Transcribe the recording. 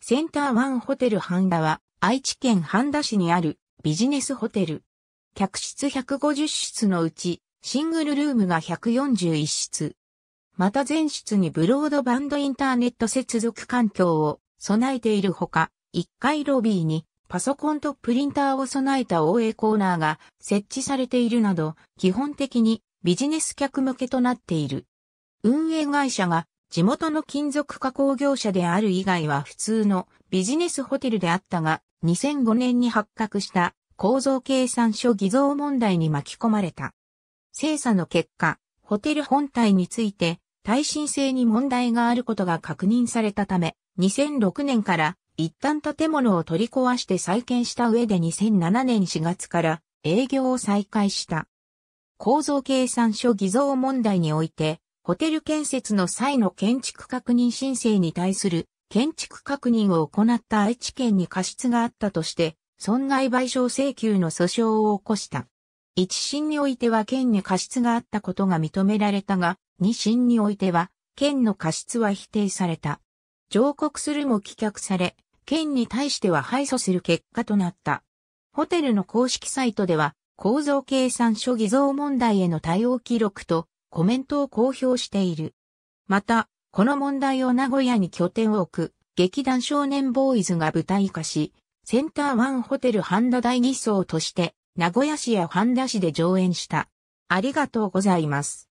センターワンホテル半田は、愛知県半田市にあるビジネスホテル。客室150室のうち、シングルルームが141室。また全室にブロードバンドインターネット接続環境を備えているほか、1階ロビーにパソコンとプリンターを備えた OA コーナーが設置されているなど、基本的にビジネス客向けとなっている。運営会社が地元の金属加工業者である以外は普通のビジネスホテルであったが、2005年に発覚した構造計算書偽造問題に巻き込まれた。精査の結果、ホテル本体について耐震性に問題があることが確認されたため、2006年から一旦建物を取り壊して再建した上で2007年4月から営業を再開した。構造計算書偽造問題において、ホテル建設の際の建築確認申請に対する建築確認を行った愛知県に過失があったとして、損害賠償請求の訴訟を起こした。一審においては県に過失があったことが認められたが、二審においては、県の過失は否定された。上告するも棄却され、県に対しては敗訴する結果となった。ホテルの公式サイトでは、構造計算書偽造問題への対応記録と、コメントを公表している。また、この問題を名古屋に拠点を置く劇団少年ボーイズが舞台化し、センターワンホテル半田第2層として、名古屋市や半田市で上演した。ありがとうございます。